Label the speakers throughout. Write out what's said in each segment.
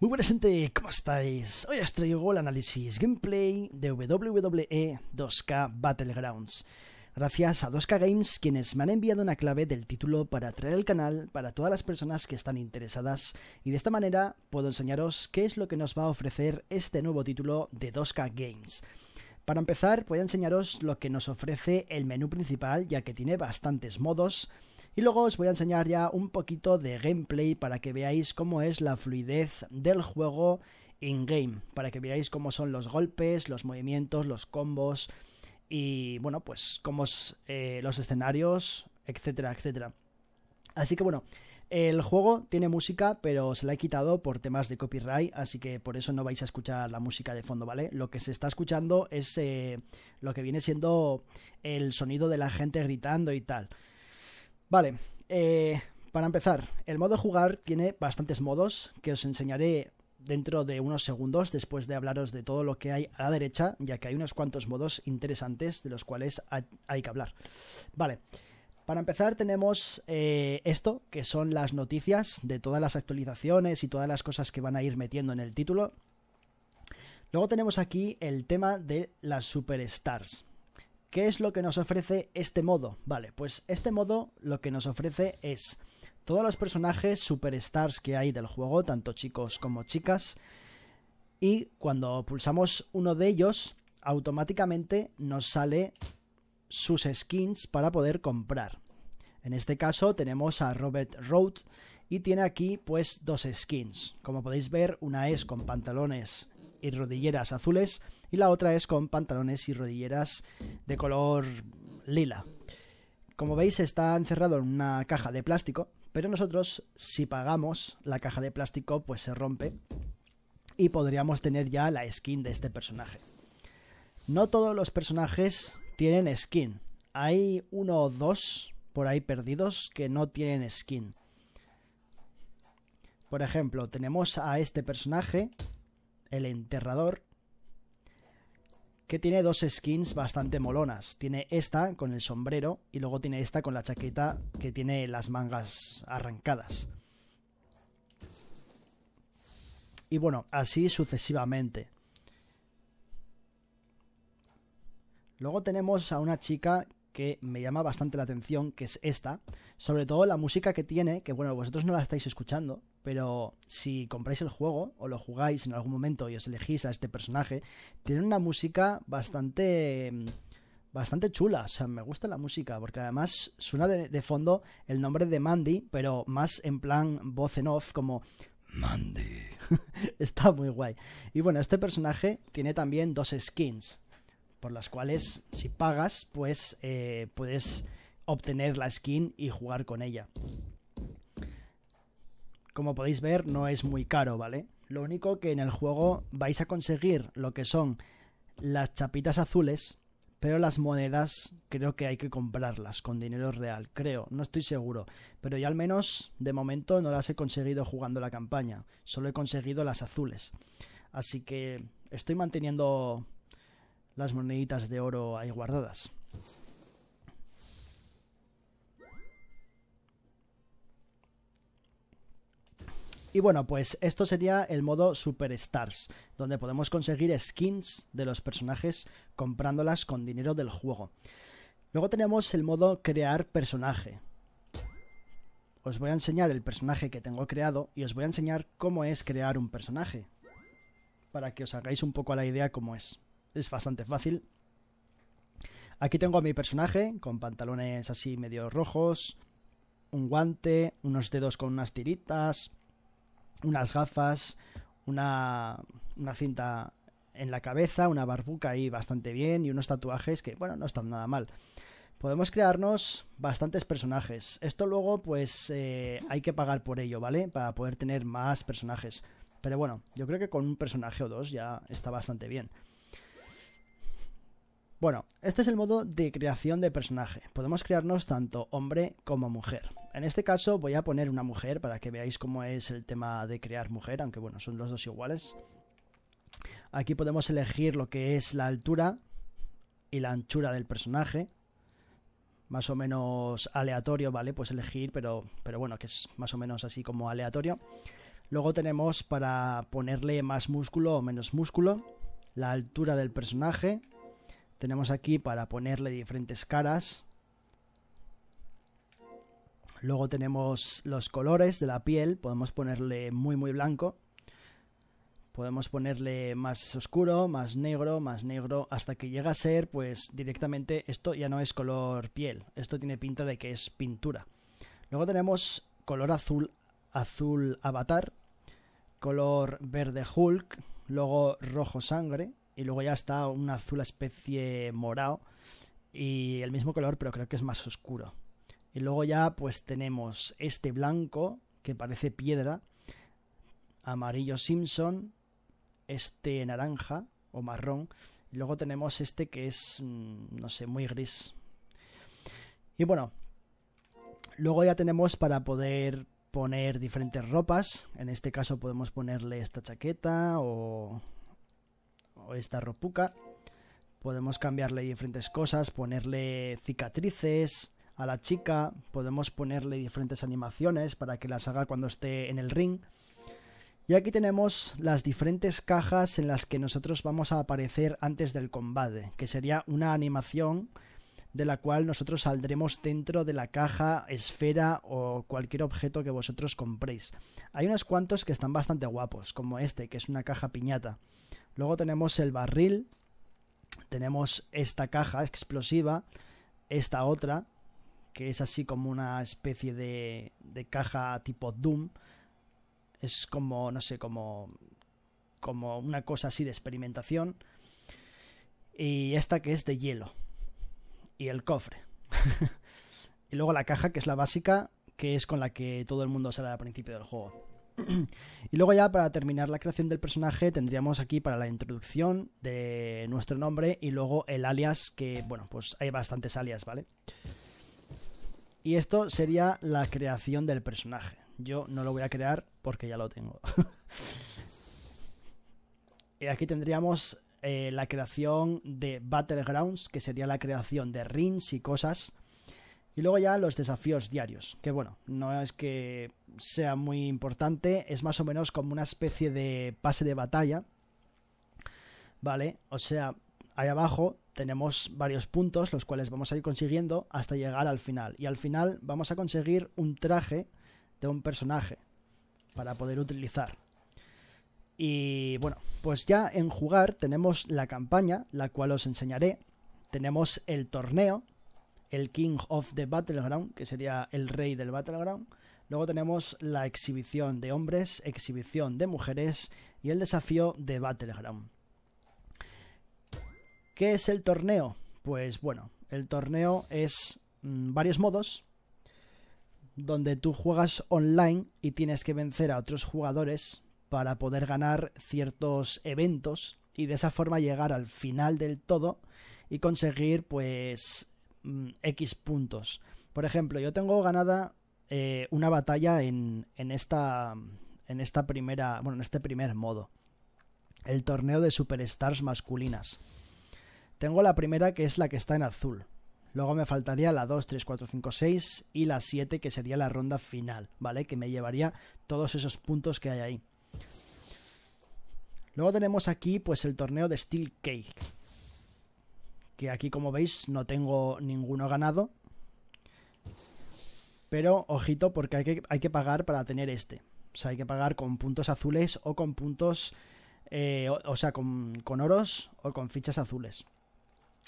Speaker 1: Muy buenas gente, ¿cómo estáis? Hoy os traigo el análisis gameplay de WWE 2K Battlegrounds. Gracias a 2K Games quienes me han enviado una clave del título para traer el canal para todas las personas que están interesadas y de esta manera puedo enseñaros qué es lo que nos va a ofrecer este nuevo título de 2K Games. Para empezar voy a enseñaros lo que nos ofrece el menú principal ya que tiene bastantes modos y luego os voy a enseñar ya un poquito de gameplay para que veáis cómo es la fluidez del juego in-game, para que veáis cómo son los golpes, los movimientos, los combos y bueno, pues cómo eh, los escenarios, etcétera, etcétera. Así que bueno, el juego tiene música, pero se la he quitado por temas de copyright, así que por eso no vais a escuchar la música de fondo, ¿vale? Lo que se está escuchando es eh, lo que viene siendo el sonido de la gente gritando y tal. Vale, eh, para empezar, el modo jugar tiene bastantes modos que os enseñaré dentro de unos segundos después de hablaros de todo lo que hay a la derecha, ya que hay unos cuantos modos interesantes de los cuales hay que hablar. Vale. Para empezar tenemos eh, esto, que son las noticias de todas las actualizaciones y todas las cosas que van a ir metiendo en el título. Luego tenemos aquí el tema de las superstars. ¿Qué es lo que nos ofrece este modo? Vale, pues este modo lo que nos ofrece es todos los personajes superstars que hay del juego, tanto chicos como chicas, y cuando pulsamos uno de ellos, automáticamente nos sale sus skins para poder comprar. En este caso tenemos a Robert Road y tiene aquí pues dos skins. Como podéis ver, una es con pantalones y rodilleras azules y la otra es con pantalones y rodilleras de color lila. Como veis está encerrado en una caja de plástico, pero nosotros si pagamos la caja de plástico pues se rompe y podríamos tener ya la skin de este personaje. No todos los personajes tienen skin. Hay uno o dos por ahí perdidos que no tienen skin. Por ejemplo, tenemos a este personaje, el enterrador, que tiene dos skins bastante molonas. Tiene esta con el sombrero y luego tiene esta con la chaqueta que tiene las mangas arrancadas. Y bueno, así sucesivamente. Luego tenemos a una chica que me llama bastante la atención, que es esta. Sobre todo la música que tiene, que bueno, vosotros no la estáis escuchando, pero si compráis el juego o lo jugáis en algún momento y os elegís a este personaje, tiene una música bastante mm, bastante chula. O sea, me gusta la música, porque además suena de, de, fondo el nombre de Mandy, pero más en plan voz en off, como Mandy. Está muy guay. Y bueno, este personaje tiene también dos skins por las cuales si pagas pues eh, puedes obtener la skin y jugar con ella. Como podéis ver no es muy caro, ¿vale? Lo único que en el juego vais a conseguir lo que son las chapitas azules, pero las monedas creo que hay que comprarlas con dinero real, creo, no estoy seguro, pero yo al menos de momento no las he conseguido jugando la campaña, solo he conseguido las azules. Así que estoy manteniendo las moneditas de oro ahí guardadas. Y bueno, pues esto sería el modo Superstars, donde podemos conseguir skins de los personajes comprándolas con dinero del juego. Luego tenemos el modo crear personaje. Os voy a enseñar el personaje que tengo creado y os voy a enseñar cómo es crear un personaje, para que os hagáis un poco a la idea cómo es es bastante fácil. Aquí tengo a mi personaje con pantalones así medio rojos, un guante, unos dedos con unas tiritas, unas gafas, una, una cinta en la cabeza, una barbuca ahí bastante bien y unos tatuajes que, bueno, no están nada mal. Podemos crearnos bastantes personajes. Esto luego, pues, eh, hay que pagar por ello, ¿vale? Para poder tener más personajes. Pero bueno, yo creo que con un personaje o dos ya está bastante bien. Bueno, este es el modo de creación de personaje. Podemos crearnos tanto hombre como mujer. En este caso voy a poner una mujer para que veáis cómo es el tema de crear mujer, aunque bueno, son los dos iguales. Aquí podemos elegir lo que es la altura y la anchura del personaje. Más o menos aleatorio, ¿vale? Pues elegir, pero, pero bueno, que es más o menos así como aleatorio. Luego tenemos para ponerle más músculo o menos músculo, la altura del personaje, tenemos aquí para ponerle diferentes caras. Luego tenemos los colores de la piel. Podemos ponerle muy muy blanco. Podemos ponerle más oscuro, más negro, más negro, hasta que llega a ser, pues directamente esto ya no es color piel. Esto tiene pinta de que es pintura. Luego tenemos color azul, azul avatar, color verde Hulk, luego rojo sangre, y luego ya está un azul especie morado y el mismo color, pero creo que es más oscuro. Y luego ya pues tenemos este blanco que parece piedra, amarillo Simpson, este naranja o marrón, y luego tenemos este que es, mm, no sé, muy gris. Y bueno, luego ya tenemos para poder poner diferentes ropas, en este caso podemos ponerle esta chaqueta o esta ropuca. Podemos cambiarle diferentes cosas, ponerle cicatrices a la chica, podemos ponerle diferentes animaciones para que las haga cuando esté en el ring. Y aquí tenemos las diferentes cajas en las que nosotros vamos a aparecer antes del combate, que sería una animación de la cual nosotros saldremos dentro de la caja, esfera o cualquier objeto que vosotros compréis. Hay unos cuantos que están bastante guapos, como este, que es una caja piñata. Luego tenemos el barril, tenemos esta caja explosiva, esta otra, que es así como una especie de, de caja tipo Doom. Es como, no sé, como, como una cosa así de experimentación. Y esta que es de hielo. Y el cofre. y luego la caja, que es la básica, que es con la que todo el mundo sale al principio del juego y luego ya para terminar la creación del personaje tendríamos aquí para la introducción de nuestro nombre y luego el alias que, bueno, pues hay bastantes alias, ¿vale? Y esto sería la creación del personaje. Yo no lo voy a crear porque ya lo tengo. y aquí tendríamos eh, la creación de Battlegrounds, que sería la creación de rings y cosas y luego ya los desafíos diarios, que bueno, no es que sea muy importante, es más o menos como una especie de pase de batalla, ¿vale? O sea, ahí abajo tenemos varios puntos, los cuales vamos a ir consiguiendo hasta llegar al final. Y al final vamos a conseguir un traje de un personaje para poder utilizar. Y bueno, pues ya en jugar tenemos la campaña, la cual os enseñaré. Tenemos el torneo, el King of the Battleground, que sería el rey del Battleground. Luego tenemos la exhibición de hombres, exhibición de mujeres y el desafío de Battleground. ¿Qué es el torneo? Pues bueno, el torneo es mm, varios modos donde tú juegas online y tienes que vencer a otros jugadores para poder ganar ciertos eventos y de esa forma llegar al final del todo y conseguir pues Mm, X puntos. Por ejemplo, yo tengo ganada eh, una batalla en, en, esta, en esta primera, bueno, en este primer modo. El torneo de superstars masculinas. Tengo la primera que es la que está en azul. Luego me faltaría la 2, 3, 4, 5, 6 y la 7 que sería la ronda final, ¿vale? Que me llevaría todos esos puntos que hay ahí. Luego tenemos aquí pues el torneo de Steel Cake, que aquí como veis no tengo ninguno ganado. Pero ojito porque hay que, hay que pagar para tener este. O sea, hay que pagar con puntos azules o con puntos... Eh, o, sea, con, con oros o con fichas azules.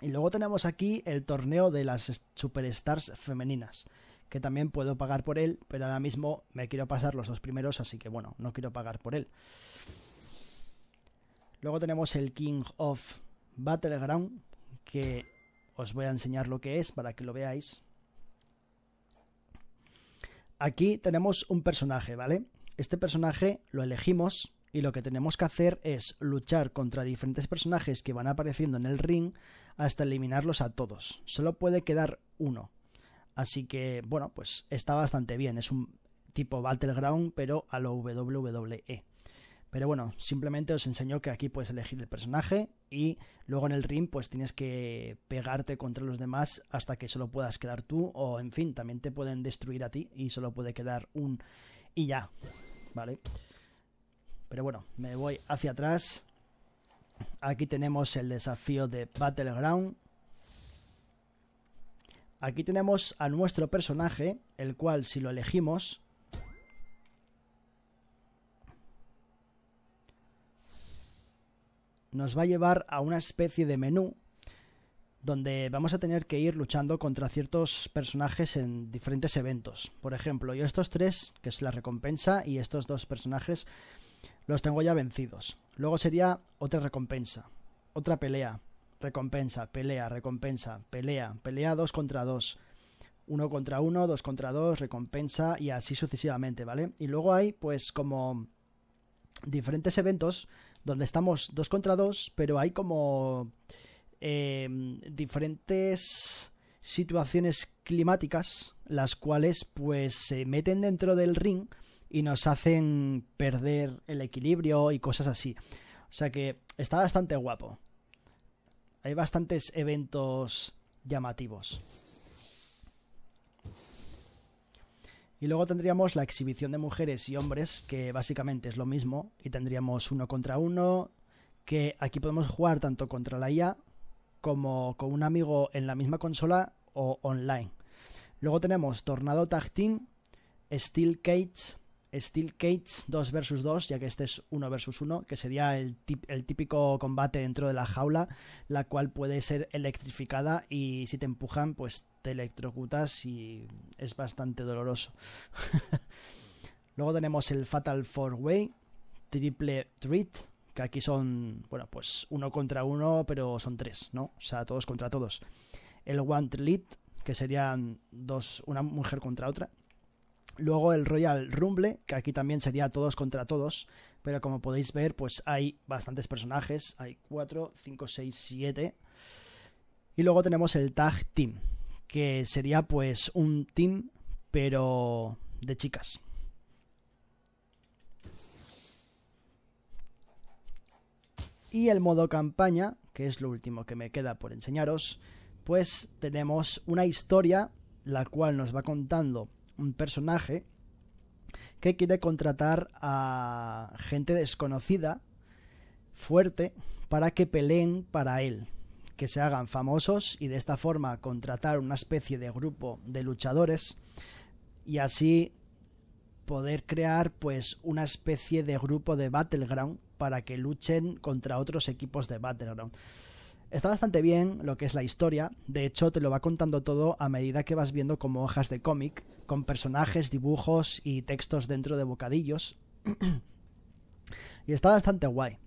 Speaker 1: Y luego tenemos aquí el torneo de las superstars femeninas, que también puedo pagar por él, pero ahora mismo me quiero pasar los dos primeros, así que bueno, no quiero pagar por él. Luego tenemos el King of Battleground, que os voy a enseñar lo que es para que lo veáis. Aquí tenemos un personaje, ¿vale? Este personaje lo elegimos y lo que tenemos que hacer es luchar contra diferentes personajes que van apareciendo en el ring hasta eliminarlos a todos. Solo puede quedar uno. Así que, bueno, pues está bastante bien. Es un tipo Battleground, pero a lo WWE. Pero bueno, simplemente os enseño que aquí puedes elegir el personaje y luego en el ring pues tienes que pegarte contra los demás hasta que solo puedas quedar tú o en fin, también te pueden destruir a ti y solo puede quedar un y ya, ¿vale? Pero bueno, me voy hacia atrás. Aquí tenemos el desafío de Battleground. Aquí tenemos a nuestro personaje, el cual si lo elegimos nos va a llevar a una especie de menú donde vamos a tener que ir luchando contra ciertos personajes en diferentes eventos. Por ejemplo, yo estos tres, que es la recompensa, y estos dos personajes los tengo ya vencidos. Luego sería otra recompensa, otra pelea, recompensa, pelea, recompensa, pelea, pelea dos contra dos. Uno contra uno, dos contra dos, recompensa y así sucesivamente, ¿vale? Y luego hay pues como diferentes eventos donde estamos dos contra dos, pero hay como eh, diferentes situaciones climáticas, las cuales pues se meten dentro del ring y nos hacen perder el equilibrio y cosas así. O sea que está bastante guapo. Hay bastantes eventos llamativos. Y luego tendríamos la exhibición de mujeres y hombres, que básicamente es lo mismo, y tendríamos uno contra uno, que aquí podemos jugar tanto contra la IA como con un amigo en la misma consola o online. Luego tenemos Tornado Tag Team, Steel Cage, Steel Cage 2 vs 2, ya que este es 1 vs 1, que sería el, típico combate dentro de la jaula, la cual puede ser electrificada y si te empujan, pues electrocutas y es bastante doloroso. Luego tenemos el Fatal Four Way, Triple Threat, que aquí son, bueno, pues uno contra uno, pero son tres, ¿no? O sea, todos contra todos. El One Lead, que serían dos, una mujer contra otra. Luego el Royal Rumble, que aquí también sería todos contra todos, pero como podéis ver, pues hay bastantes personajes, hay 4, 5, 6, 7. Y luego tenemos el Tag Team, que sería pues un team pero de chicas. Y el modo campaña, que es lo último que me queda por enseñaros, pues tenemos una historia la cual nos va contando un personaje que quiere contratar a gente desconocida, fuerte, para que peleen para él, que se hagan famosos y de esta forma contratar una especie de grupo de luchadores y así poder crear pues una especie de grupo de Battleground para que luchen contra otros equipos de Battleground. Está bastante bien lo que es la historia, de hecho te lo va contando todo a medida que vas viendo como hojas de cómic, con personajes, dibujos y textos dentro de bocadillos. y está bastante guay.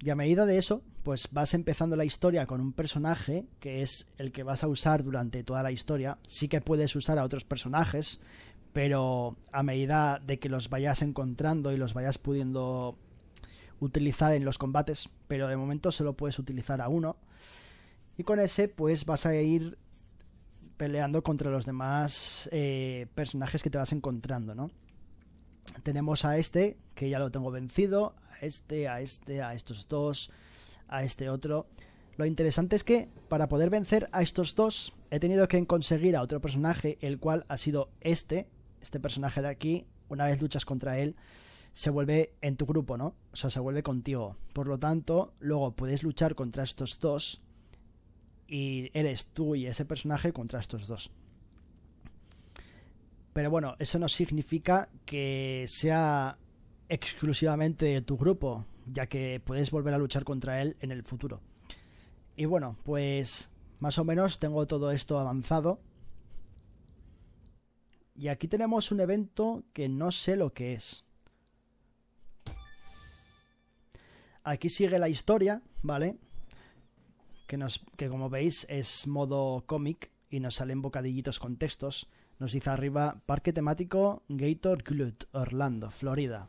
Speaker 1: Y a medida de eso, pues vas empezando la historia con un personaje que es el que vas a usar durante toda la historia. Sí que puedes usar a otros personajes, pero a medida de que los vayas encontrando y los vayas pudiendo utilizar en los combates, pero de momento solo puedes utilizar a uno. Y con ese pues vas a ir peleando contra los demás eh, personajes que te vas encontrando, ¿no? Tenemos a este, que ya lo tengo vencido, a este, a este, a estos dos, a este otro. Lo interesante es que para poder vencer a estos dos he tenido que conseguir a otro personaje, el cual ha sido este, este personaje de aquí, una vez luchas contra él, se vuelve en tu grupo, ¿no? O sea, se vuelve contigo. Por lo tanto, luego puedes luchar contra estos dos y eres tú y ese personaje contra estos dos. Pero bueno, eso no significa que sea exclusivamente tu grupo ya que puedes volver a luchar contra él en el futuro. Y bueno, pues más o menos tengo todo esto avanzado. Y aquí tenemos un evento que no sé lo que es. Aquí sigue la historia, ¿vale? Que, nos, que como veis es modo cómic y nos salen bocadillitos con textos. Nos dice arriba, Parque temático Gator Club, Orlando, Florida.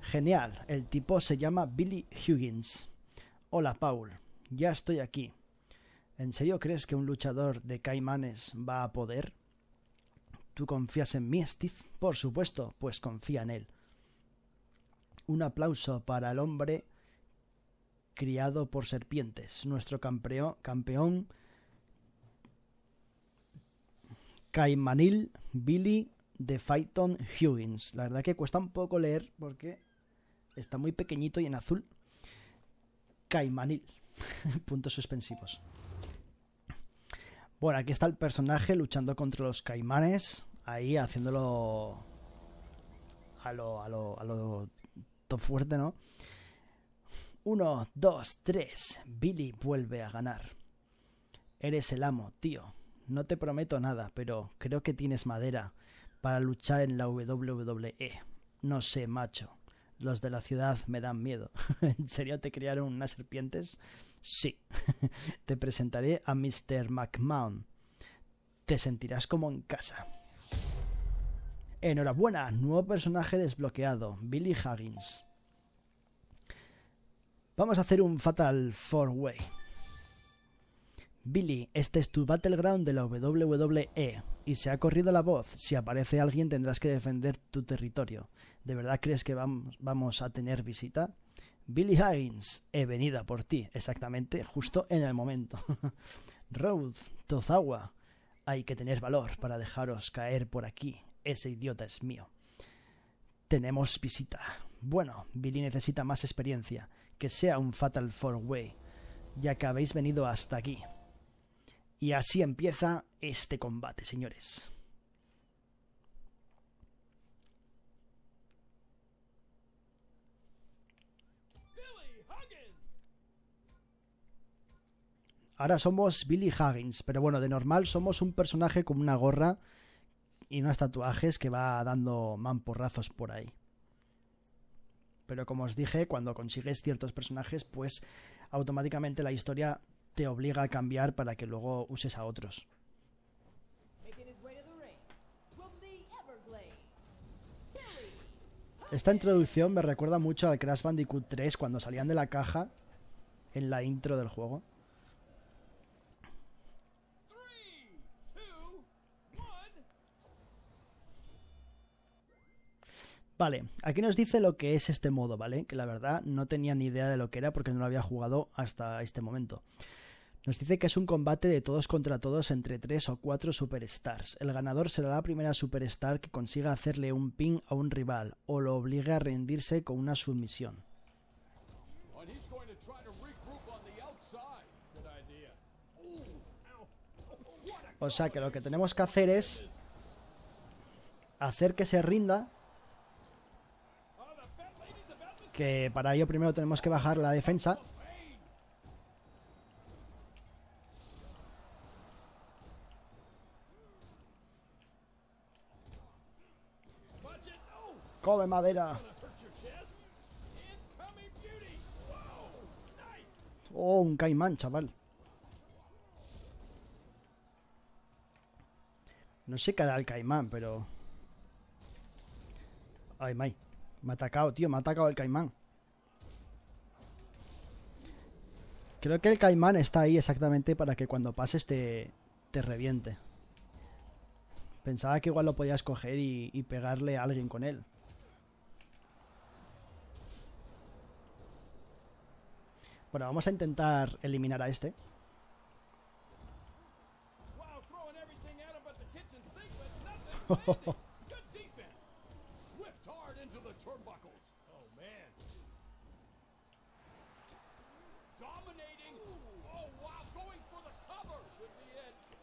Speaker 1: Genial, el tipo se llama Billy Huggins. Hola Paul, ya estoy aquí. ¿En serio crees que un luchador de caimanes va a poder? ¿Tú confías en mí, Steve? Por supuesto, pues confía en él. Un aplauso para el hombre criado por serpientes, nuestro campeón caimanil Billy de Phaeton Huggins. La verdad que cuesta un poco leer porque está muy pequeñito y en azul. Caimanil. Puntos suspensivos. Bueno, aquí está el personaje luchando contra los caimanes. Ahí haciéndolo a lo, a lo, a top fuerte, ¿no? Uno, dos, tres. Billy vuelve a ganar. Eres el amo, tío. No te prometo nada, pero creo que tienes madera para luchar en la WWE. No sé, macho. Los de la ciudad me dan miedo. ¿En serio te criaron unas serpientes? Sí. te presentaré a Mr. McMahon. Te sentirás como en casa. Enhorabuena, nuevo personaje desbloqueado, Billy Huggins. Vamos a hacer un Fatal Four Way. Billy, este es tu battleground de la WWE y se ha corrido la voz. Si aparece alguien tendrás que defender tu territorio. ¿De verdad crees que vamos a tener visita? Billy Hines, he venido por ti, exactamente, justo en el momento. Ruth Tozawa, hay que tener valor para dejaros caer por aquí. Ese idiota es mío. Tenemos visita. Bueno, Billy necesita más experiencia, que sea un Fatal Four Way, ya que habéis venido hasta aquí. Y así empieza este combate, señores. Ahora somos Billy Huggins, pero bueno, de normal somos un personaje con una gorra y unos tatuajes que va dando mamporrazos por ahí. Pero como os dije, cuando consigues ciertos personajes, pues automáticamente la historia te obliga a cambiar para que luego uses a otros. Esta introducción me recuerda mucho al Crash Bandicoot 3 cuando salían de la caja en la intro del juego. Vale, aquí nos dice lo que es este modo, ¿vale? Que la verdad no tenía ni idea de lo que era porque no lo había jugado hasta este momento. Nos dice que es un combate de todos contra todos entre tres o cuatro superstars. El ganador será la primera superstar que consiga hacerle un pin a un rival o lo obligue a rendirse con una sumisión. O sea que lo que tenemos que hacer es hacer que se rinda que para ello primero tenemos que bajar la defensa. Come madera. Oh, un caimán, chaval. No sé qué hará el caimán, pero... Ay, May. Me ha atacado, tío. Me ha atacado el caimán. Creo que el caimán está ahí exactamente para que cuando pases te, te reviente. Pensaba que igual lo podías coger y, y pegarle a alguien con él. Bueno, vamos a intentar eliminar a este.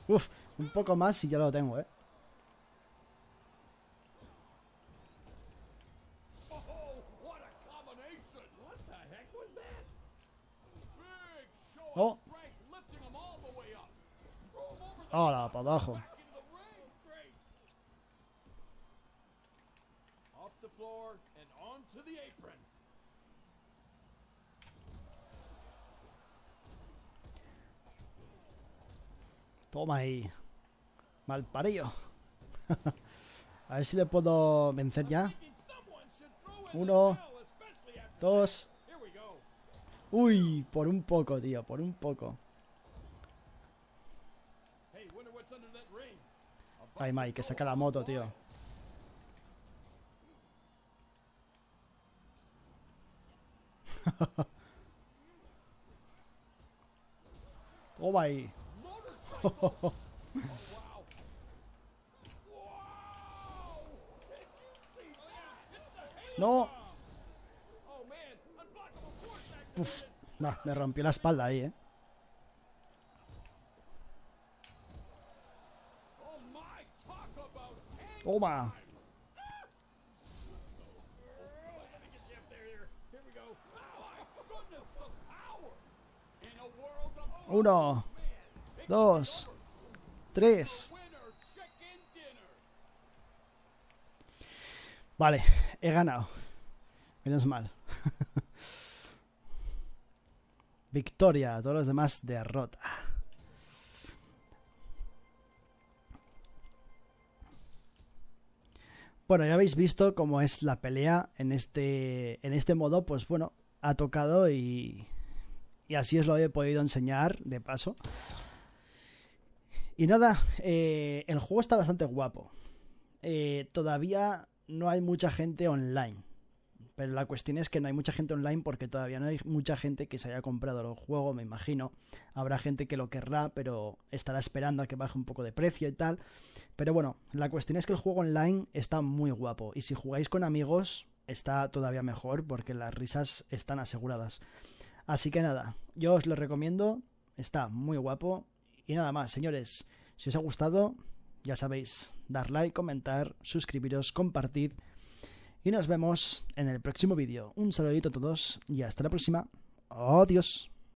Speaker 1: Uf, un poco más y ya lo tengo, ¿eh? Toma Mal parillo. A ver si le puedo vencer ya. Uno. Dos. Uy, por un poco, tío, por un poco. Ay, Mike, que saca la moto, tío. Toma ahí. ¡No! Uf, nah, me rompió la espalda ahí, ¿eh? Toma. Uno dos, tres. Vale, he ganado. Menos mal. Victoria, a todos los demás derrota. Bueno, ya habéis visto cómo es la pelea en este en este modo, pues bueno, ha tocado y y así os lo he podido enseñar de paso. Y nada, eh, el juego está bastante guapo. Eh, todavía no hay mucha gente online. Pero la cuestión es que no hay mucha gente online porque todavía no hay mucha gente que se haya comprado el juego, me imagino. Habrá gente que lo querrá, pero estará esperando a que baje un poco de precio y tal. Pero bueno, la cuestión es que el juego online está muy guapo. Y si jugáis con amigos, está todavía mejor porque las risas están aseguradas. Así que nada, yo os lo recomiendo. Está muy guapo. Y nada más, señores, si os ha gustado, ya sabéis, dar like, comentar, suscribiros, compartid. Y nos vemos en el próximo vídeo. Un saludito a todos y hasta la próxima. Adiós.